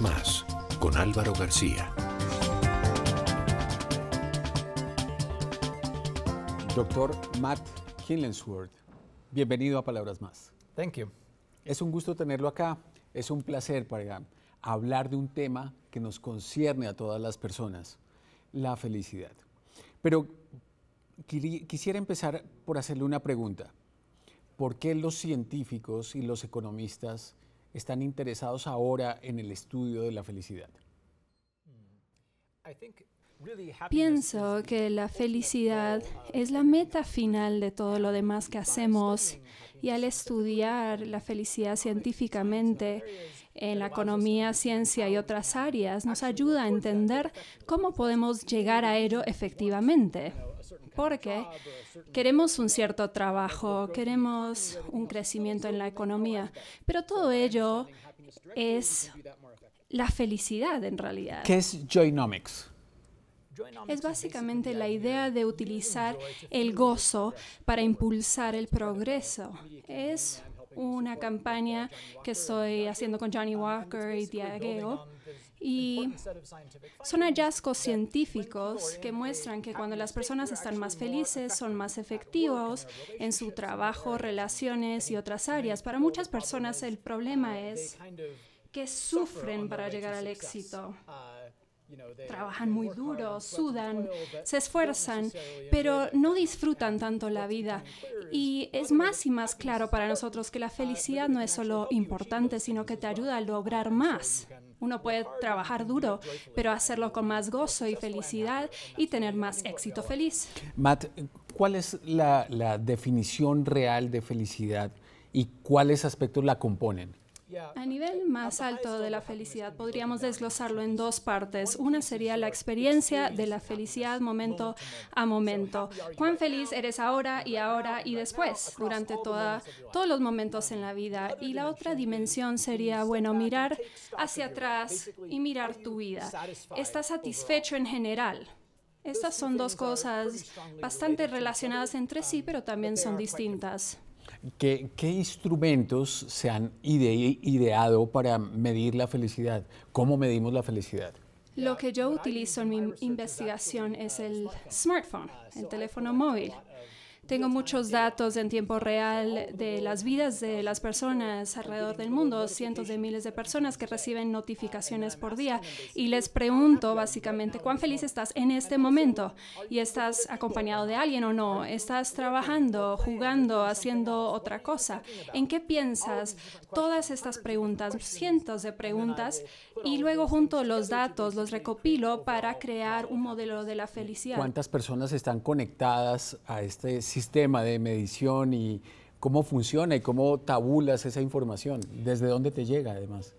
más con Álvaro García. Doctor Matt Hillensworth, bienvenido a Palabras Más. Thank you. Es un gusto tenerlo acá. Es un placer para hablar de un tema que nos concierne a todas las personas, la felicidad. Pero quisiera empezar por hacerle una pregunta. ¿Por qué los científicos y los economistas están interesados ahora en el estudio de la felicidad? Pienso que la felicidad es la meta final de todo lo demás que hacemos y al estudiar la felicidad científicamente en la economía, ciencia y otras áreas nos ayuda a entender cómo podemos llegar a ello efectivamente porque queremos un cierto trabajo, queremos un crecimiento en la economía, pero todo ello es la felicidad en realidad. ¿Qué es Joynomics? Es básicamente la idea de utilizar el gozo para impulsar el progreso. Es una campaña que estoy haciendo con Johnny Walker y Diageo y son hallazgos científicos que muestran que cuando las personas están más felices, son más efectivos en su trabajo, relaciones y otras áreas. Para muchas personas el problema es que sufren para llegar al éxito. Trabajan muy duro, sudan, se esfuerzan, pero no disfrutan tanto la vida. Y es más y más claro para nosotros que la felicidad no es solo importante, sino que te ayuda a lograr más. Uno puede trabajar duro, pero hacerlo con más gozo y felicidad y tener más éxito feliz. Matt, ¿cuál es la, definición real de felicidad y cuáles aspectos la componen? A nivel más alto de la felicidad podríamos desglosarlo en dos partes. Una sería la experiencia de la felicidad momento a momento. Cuán feliz eres ahora y ahora y después, durante toda, todos los momentos en la vida. Y la otra dimensión sería, bueno, mirar hacia atrás y mirar tu vida. ¿Estás satisfecho en general? Estas son dos cosas bastante relacionadas entre sí, um, pero también son distintas. ¿Qué, instrumentos se han ideado para medir la felicidad? ¿Cómo medimos la felicidad? Lo que yo utilizo en mi investigación es el smartphone, el teléfono móvil. Tengo muchos datos en tiempo real de las vidas de las personas alrededor del mundo, cientos de miles de personas que reciben notificaciones por día y les pregunto básicamente cuán feliz estás en este momento y estás acompañado de alguien o no, estás trabajando, jugando, haciendo otra cosa. ¿En qué piensas? Todas estas preguntas, cientos de preguntas y luego junto los datos, los recopilo para crear un modelo de la felicidad. ¿Cuántas personas están conectadas a este sistema de medición y cómo funciona y cómo tabulas esa información, desde dónde te llega además.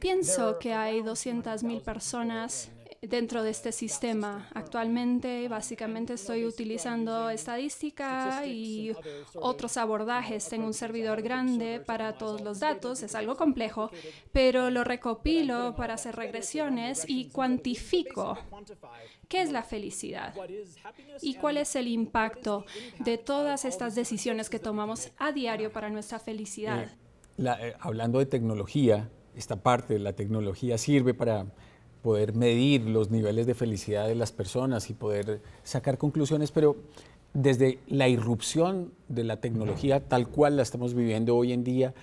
Pienso que hay 200.000 personas dentro de este sistema. Actualmente, básicamente estoy utilizando estadística y otros abordajes. Tengo un servidor grande para todos los datos, es algo complejo, pero lo recopilo para hacer regresiones y cuantifico qué es la felicidad y cuál es el impacto de todas estas decisiones que tomamos a diario para nuestra felicidad. Eh, eh, hablando de tecnología, esta parte de la tecnología sirve para poder medir los niveles de felicidad de las personas y poder sacar conclusiones, pero desde la irrupción de la tecnología tal cual la estamos viviendo hoy en día,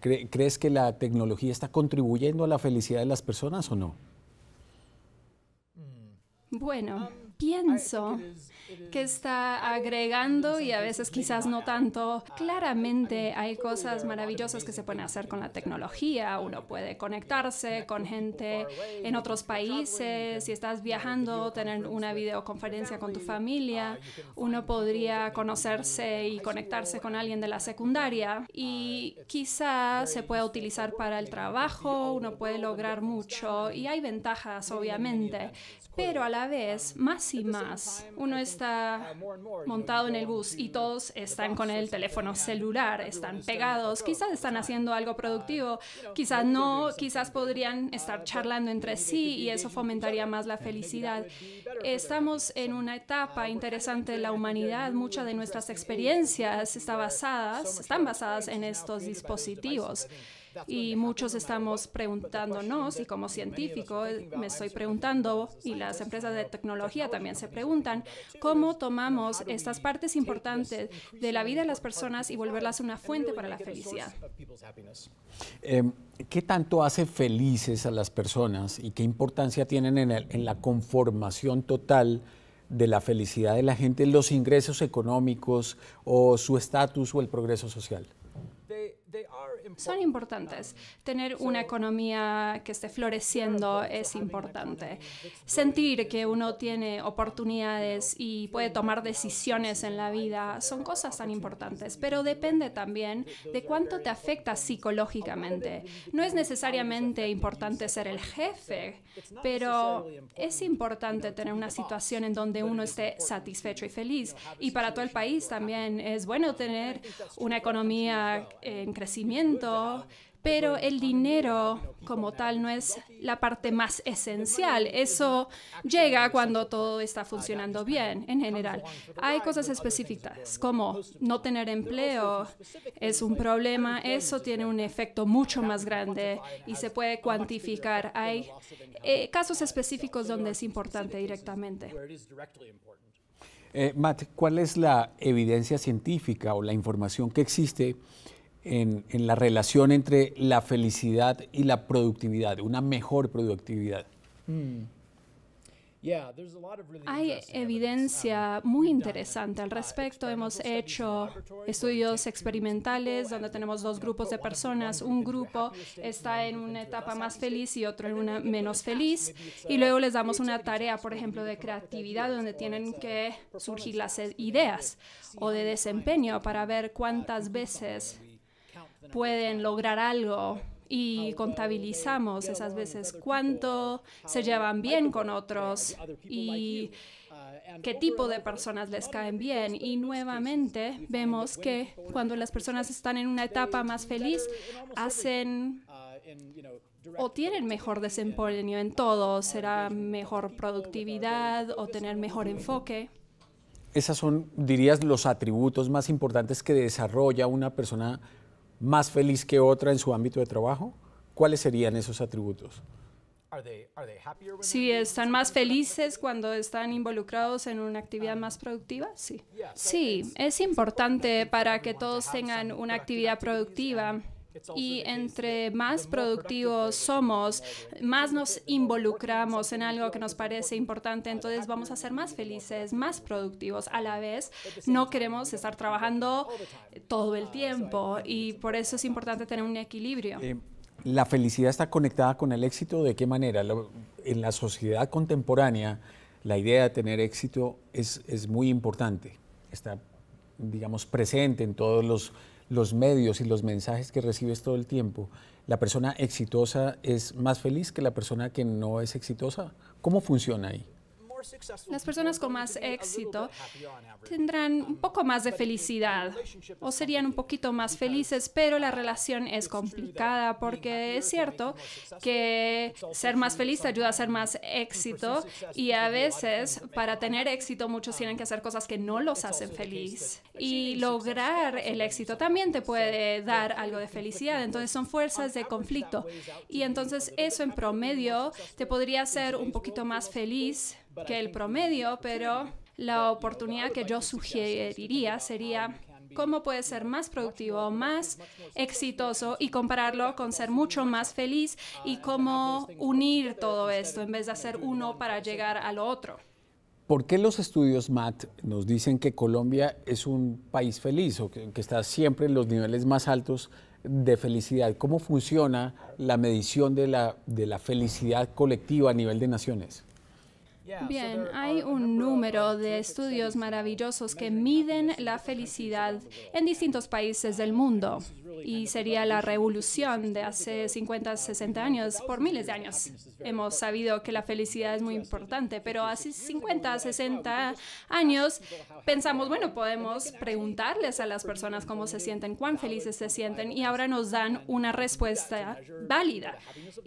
¿crees que la tecnología está contribuyendo a la felicidad de las personas o no? Bueno pienso que está agregando y a veces quizás no tanto. Claramente hay cosas maravillosas que se pueden hacer con la tecnología. Uno puede conectarse con gente en otros países. Si estás viajando, tener una videoconferencia con tu familia. Ah, uno podría conocerse y conectarse con alguien de la secundaria. Ah, y quizás se pueda utilizar para el trabajo. Uno puede lograr mucho y hay ventajas, obviamente. Pero a la vez, um, más y más. Uno está uh, montado en el bus y todos están con el teléfono celular, están pegados, oh, quizás están haciendo algo uh, productivo, quizás no, quizás podrían estar uh, charlando entre sí y eso fomentaría más la felicidad. Estamos en una etapa interesante de la humanidad, muchas de nuestras experiencias basadas, están basadas en estos dispositivos. Y muchos estamos preguntándonos, y como científico eh, me estoy preguntando, y las empresas de tecnología también se preguntan, ¿cómo tomamos estas partes importantes de la vida de las personas y volverlas una fuente para la felicidad? Em, ¿Qué tanto hace felices a las personas y qué importancia tienen en, en la conformación total? de la felicidad de la gente, los ingresos económicos o su estatus o el progreso social? son importantes. Um, tener una economía que esté floreciendo es importante. Sentir que uno tiene oportunidades y puede tomar decisiones en la vida son cosas tan importantes, pero depende también de cuánto te afecta psicológicamente. No es necesariamente importante ser el jefe, pero es importante tener una situación en donde uno esté satisfecho y feliz. Y para todo el país también es bueno um, tener una economía en crecimiento, pero el dinero como tal no es la parte más esencial. Eso llega cuando todo está funcionando bien en general. Hay cosas específicas como no tener empleo es un problema. Eso tiene un efecto mucho más grande y se puede cuantificar. Hay eh, casos específicos donde es importante directamente. Eh, Matt, ¿cuál es la evidencia científica o la información que existe? en, la relación entre la felicidad y la productividad, una mejor productividad. Hmm. Hay evidencia ah, muy interesante al ah, respecto. Hemos hecho estudios experimentales donde tenemos dos grupos de personas. Un grupo está en una etapa más feliz y otro en una menos feliz. Y luego les damos una tarea, por ejemplo, de creatividad donde tienen que surgir las ideas o de ah, desempeño para ver cuántas veces pueden lograr algo y contabilizamos esas veces cuánto se llevan bien con otros y qué tipo de personas les caen bien. Y nuevamente vemos que cuando las personas están en una etapa más feliz, hacen o tienen mejor desempeño en todo, será mejor productividad o tener mejor enfoque. Esas son, dirías, los atributos más importantes que desarrolla una persona más feliz que otra en su ámbito de trabajo? ¿Cuáles serían esos atributos? Si están más felices cuando están involucrados en una actividad más productiva, sí. Sí, es importante para que todos tengan una actividad productiva y entre más productivos somos, más nos involucramos en algo que nos parece importante, entonces vamos a ser más felices, más productivos. A la vez, no queremos estar trabajando todo el ah, tiempo y por eso es importante tener un equilibrio. Eh, la felicidad está conectada con el éxito. ¿De qué manera? en la sociedad contemporánea, la idea de tener éxito es, es muy importante. Está, digamos, presente en todos los los medios y los mensajes que recibes todo el tiempo, ¿la persona exitosa es más feliz que la persona que no es exitosa? ¿Cómo funciona ahí? Las personas con más éxito tendrán un um, poco más de felicidad o serían un poquito más felices, pero la relación es complicada porque es cierto que ser más feliz te ayuda a ser más éxito y a veces para tener éxito muchos tienen que um, hacer cosas que no los hacen feliz. Y lograr el éxito también te puede dar algo de felicidad. Entonces son fuerzas de conflicto. Y entonces eso en promedio te podría hacer un poquito más feliz que el promedio, pero la oportunidad que yo sugeriría sería cómo puede ser más productivo, más exitoso y compararlo con ser mucho más feliz uh, y cómo unir todo esto en vez de hacer uno para llegar al otro. ¿Por qué los estudios, MAT nos dicen que Colombia es un país feliz o que, está siempre en los niveles más altos de felicidad? ¿Cómo funciona la medición de la felicidad colectiva a nivel de naciones? Bien, hay un número de estudios maravillosos que miden la felicidad en distintos países del mundo y sería la revolución de hace 50, 60 años. Por miles de años hemos sabido que la felicidad es muy importante, pero hace 50, 60 años pensamos, bueno, podemos preguntarles a las personas cómo se sienten, cuán felices se sienten y ahora nos dan una respuesta válida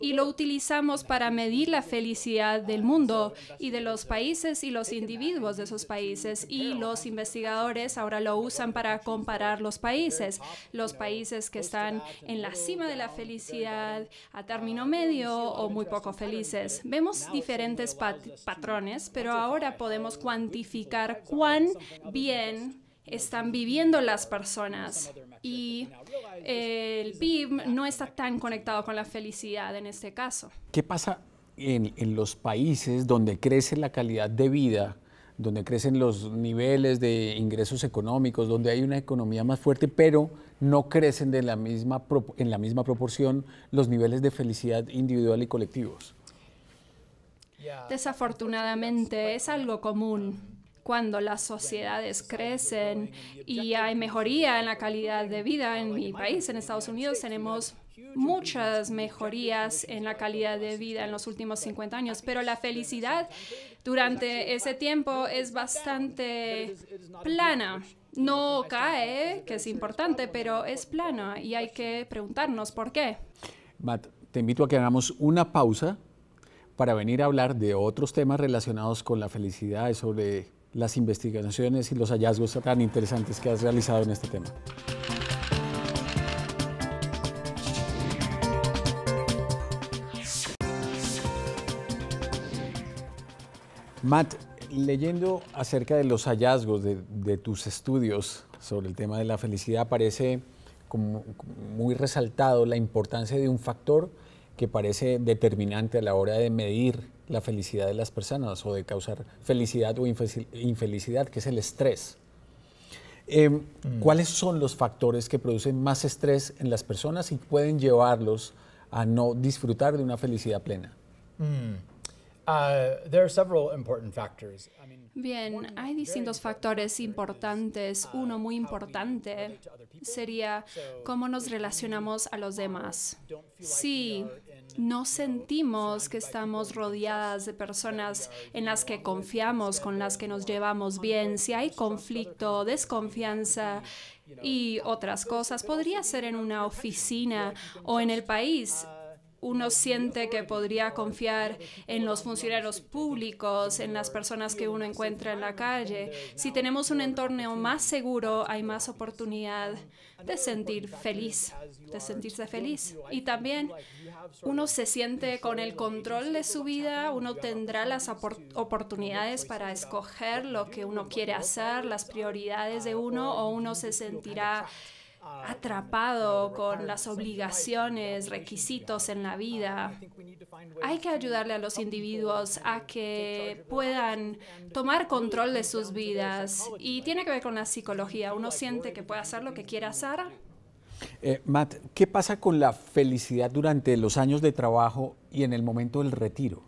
y lo utilizamos para medir la felicidad del mundo y de los países y los individuos de esos países y los investigadores ahora lo usan para comparar los países. Los países que están en la cima de la felicidad, a término medio o muy poco felices. Vemos diferentes patrones, pero ahora podemos cuantificar cuán bien están viviendo las personas y el PIB no está tan conectado con la felicidad en este caso. ¿Qué pasa en, en los países donde crece la calidad de vida, donde crecen los niveles de ingresos económicos, donde hay una economía más fuerte, pero no crecen de la misma, en la misma proporción los niveles de felicidad individual y colectivos. Desafortunadamente es algo común cuando las sociedades crecen y hay mejoría en la calidad de vida en mi país, en Estados Unidos, tenemos muchas mejorías en la calidad de vida en los últimos 50 años, pero la felicidad durante ese tiempo es bastante plana no cae, ¿eh? que es importante, pero es plana y hay que preguntarnos por qué. Matt, te invito a que hagamos una pausa para venir a hablar de otros temas relacionados con la felicidad y sobre las investigaciones y los hallazgos tan interesantes que has realizado en este tema. Matt, leyendo acerca de los hallazgos de, tus estudios sobre el tema de la felicidad, parece muy resaltado la importancia de un factor que parece determinante a la hora de medir la felicidad de las personas o de causar felicidad o infelicidad, que es el estrés. Em, mm. ¿Cuáles son los factores que producen más estrés en las personas y pueden llevarlos a no disfrutar de una felicidad plena? Mm. Uh, bien, hay distintos factores importantes. Uh, Uno muy importante sería cómo nos relacionamos a los demás. Si no sentimos que estamos rodeadas de personas en las que confiamos, con las que nos llevamos bien, si hay conflicto, desconfianza, y otras cosas. Podría ser en una oficina o en el país uno siente que podría confiar en los funcionarios públicos, en las personas que uno encuentra en la calle. Si tenemos un entorno más seguro, hay más oportunidad de sentir feliz, de sentirse feliz. Y también uno se siente con el control de su vida, uno tendrá las oportunidades para escoger lo que uno quiere hacer, las prioridades de uno, o uno se sentirá atrapado con las obligaciones, requisitos en la vida. Hay que ayudarle a los individuos a que puedan tomar control de sus vidas y tiene que ver con la psicología. Uno siente que puede hacer lo que quiere hacer. Eh, Matt, ¿qué pasa con la felicidad durante los años de trabajo y en el momento del retiro?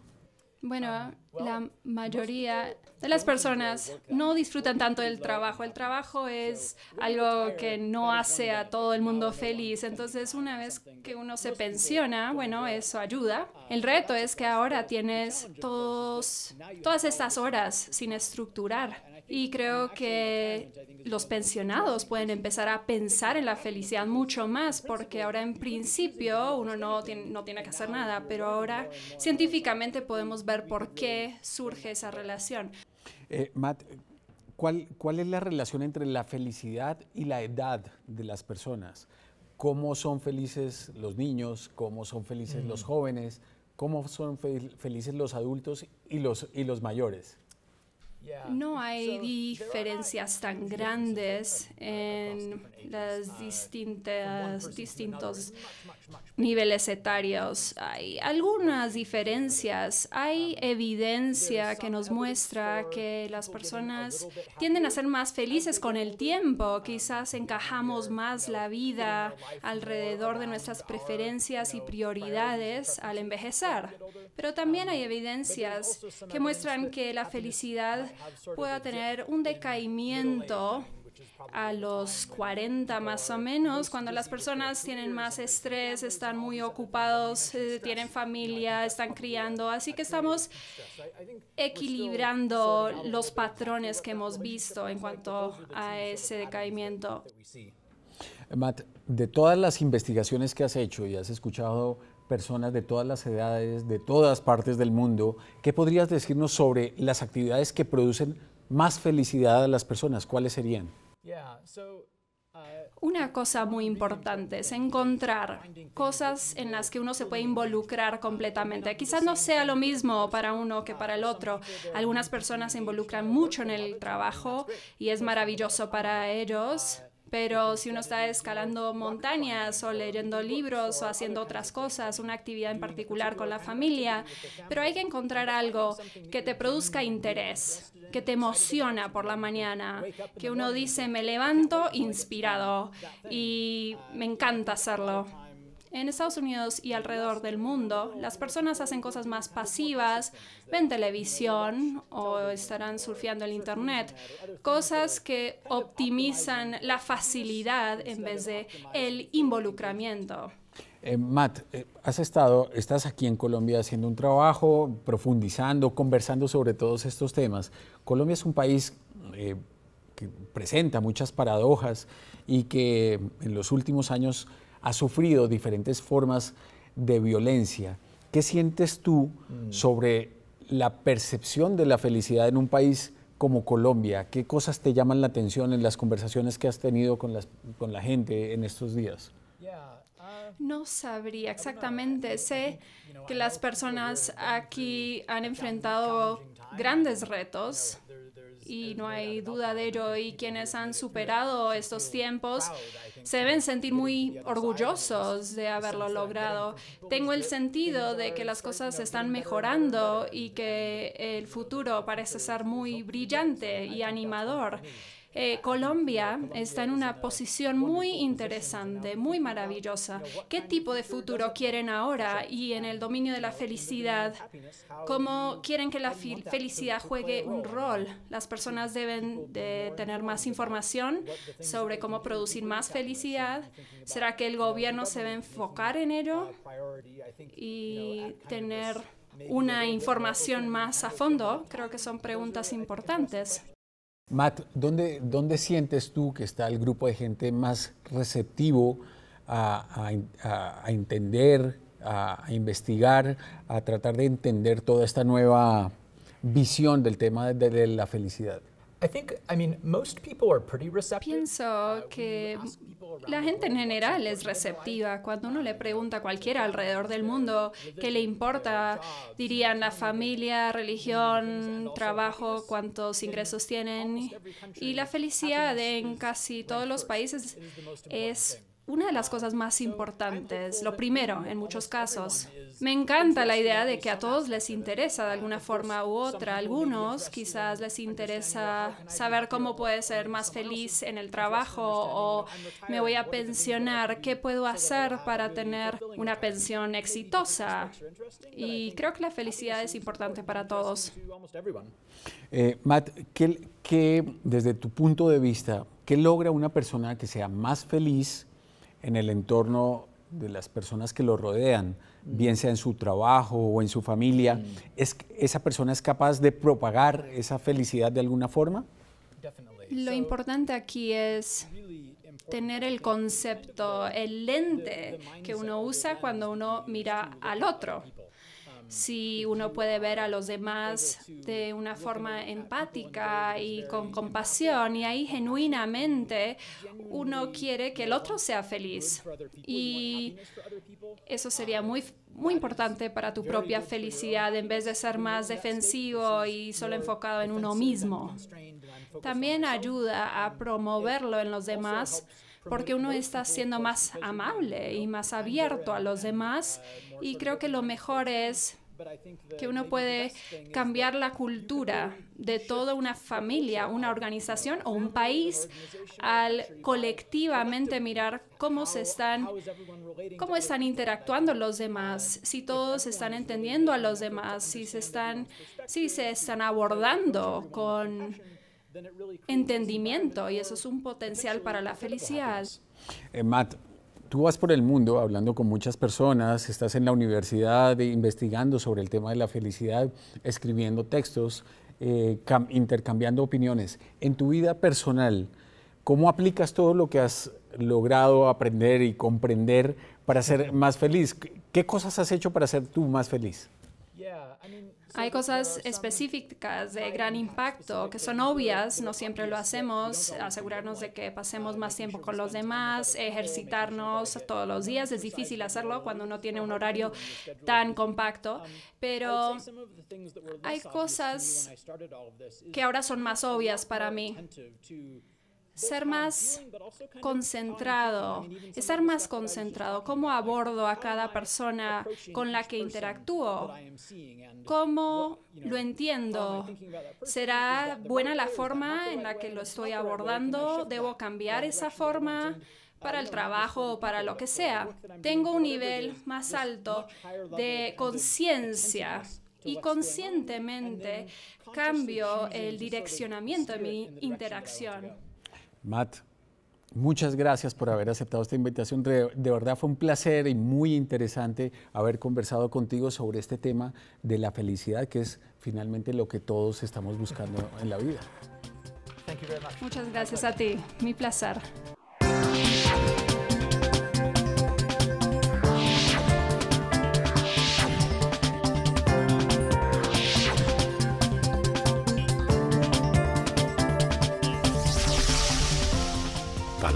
Bueno, la mayoría de las personas no disfrutan tanto del trabajo. El trabajo es algo que no hace a todo el mundo feliz. Entonces, una vez que uno se pensiona, bueno, eso ayuda. Uh, el reto es que ahora tienes todas estas horas sin estructurar. Y creo que los pensionados pueden empezar a pensar en la felicidad mucho más, porque ahora en principio uno no tiene, no tiene que hacer nada, pero ahora científicamente podemos ver por qué surge esa relación. Eh, Matt, ¿cuál, ¿cuál es la relación entre la felicidad y la edad de las personas? ¿Cómo son felices los niños? ¿Cómo son felices los jóvenes? ¿Cómo son felices los adultos y los, y los mayores? No hay diferencias tan grandes en las distintas distintos niveles etarios, hay algunas diferencias, hay evidencia que nos muestra que las personas tienden a ser más felices con el tiempo, quizás encajamos más la vida alrededor de nuestras preferencias y prioridades al envejecer, pero también hay evidencias que muestran que la felicidad pueda tener un decaimiento a los 40 más o menos, cuando las personas tienen más estrés, están muy ocupados, eh, tienen familia, están criando. Así que estamos equilibrando los patrones que hemos visto en cuanto a ese decaimiento. Matt, de todas las investigaciones que has hecho y has escuchado personas de todas las edades, de todas partes del mundo, ¿qué podrías decirnos sobre las actividades que producen más felicidad a las personas? ¿Cuáles serían? Uh, Una cosa muy importante es encontrar cosas en las que uno se puede involucrar completamente. Quizás no sea lo mismo para uno que uh, para el otro. Algunas personas se involucran mucho en el trabajo y es maravilloso para ellos. Uh, pero si uno está escalando montañas o leyendo libros o haciendo otras cosas, una actividad en particular con la familia, pero hay que encontrar algo que te produzca interés, que te emociona por la mañana, que uno dice, me levanto inspirado y me encanta hacerlo. En Estados Unidos y alrededor del mundo, las personas hacen cosas más pasivas, ven televisión o estarán surfeando el Internet, cosas que optimizan la facilidad en vez de el involucramiento. Eh, Matt, eh, has estado, estás aquí en Colombia haciendo un trabajo, profundizando, conversando sobre todos estos temas. Colombia es un país eh, que presenta muchas paradojas y que en los últimos años ha sufrido diferentes formas de violencia. ¿Qué sientes tú mm. sobre la percepción de la felicidad en un país como Colombia? ¿Qué cosas te llaman la atención en las conversaciones que has tenido con, con la gente en estos días? No sabría exactamente. Sé que las personas aquí han enfrentado grandes retos y no hay duda de ello. Y quienes han superado estos tiempos se deben sentir muy orgullosos de haberlo logrado. Tengo el sentido de que las cosas están mejorando y que el futuro parece ser muy brillante y animador. Eh, Colombia está en una posición muy interesante, muy maravillosa. ¿Qué tipo de futuro quieren ahora y en el dominio de la felicidad? ¿Cómo quieren que la felicidad juegue un rol? Las personas deben de tener más información sobre cómo producir más felicidad. ¿Será que el gobierno se va a enfocar en ello y tener una información más a fondo? Creo que son preguntas importantes. Matt, ¿dónde, ¿dónde sientes tú que está el grupo de gente más receptivo a, entender, a, investigar, a tratar de entender toda esta nueva visión del tema de la felicidad? Pienso que la gente en general es receptiva. Cuando uno le uh, pregunta a cualquiera alrededor del mundo qué le importa, dirían la familia, religión, trabajo, cuántos ingresos tienen. Y la felicidad en casi todos los países es una de las cosas más importantes, lo primero en muchos casos. Me encanta la idea de que a todos les interesa de alguna forma u otra. Algunos quizás les interesa saber cómo puede ser más feliz en el trabajo o me voy a pensionar, qué puedo hacer para tener una pensión exitosa. Y creo que la felicidad es importante para todos. Eh, Matt, ¿qué, desde tu punto de vista, qué logra una persona que sea más feliz? en el entorno de las personas que lo rodean, mm. bien sea en su trabajo o en su familia, mm. ¿esa persona es capaz de propagar esa felicidad de alguna forma? Lo importante aquí es tener el concepto, el lente que uno usa cuando uno mira al otro si uno puede ver a los demás de una forma empática y con compasión, y ahí genuinamente uno quiere que el otro sea feliz. Y eso sería muy, muy importante para tu propia felicidad en vez de ser más defensivo y solo enfocado en uno mismo. También ayuda a promoverlo en los demás porque uno está siendo más amable y más abierto a los demás y creo que lo mejor es que uno puede cambiar la cultura de toda una familia, una organización o un país al colectivamente mirar cómo se están cómo están interactuando los demás, si todos están entendiendo a los demás, si se están si se están abordando con entendimiento y eso es un potencial para la felicidad. Eh, Matt, tú vas por el mundo hablando con muchas personas, estás en la universidad eh, investigando sobre el tema de la felicidad, escribiendo textos, eh, intercambiando opiniones. En tu vida personal, ¿cómo aplicas todo lo que has logrado aprender y comprender para ser más feliz? ¿Qué cosas has hecho para ser tú más feliz? Hay cosas específicas de gran impacto que son obvias, no siempre lo hacemos, asegurarnos de que pasemos más tiempo con los demás, eh, ejercitarnos todos los días, es difícil hacerlo cuando uno tiene un horario tan compacto, um, pero hay cosas que ahora son más obvias para mí ser más concentrado, estar más concentrado, cómo abordo a cada persona con la que interactúo, cómo lo entiendo, será buena la forma en la que lo estoy abordando, debo cambiar esa forma para el trabajo o para lo que sea. Tengo un nivel más alto de conciencia y conscientemente cambio el direccionamiento de mi interacción. Matt, muchas gracias por haber aceptado esta invitación. De, verdad fue un placer y muy interesante haber conversado contigo sobre este tema de la felicidad, que es finalmente lo que todos estamos buscando en la vida. Muchas gracias a ti, mi placer.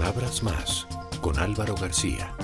palabras más con Álvaro García.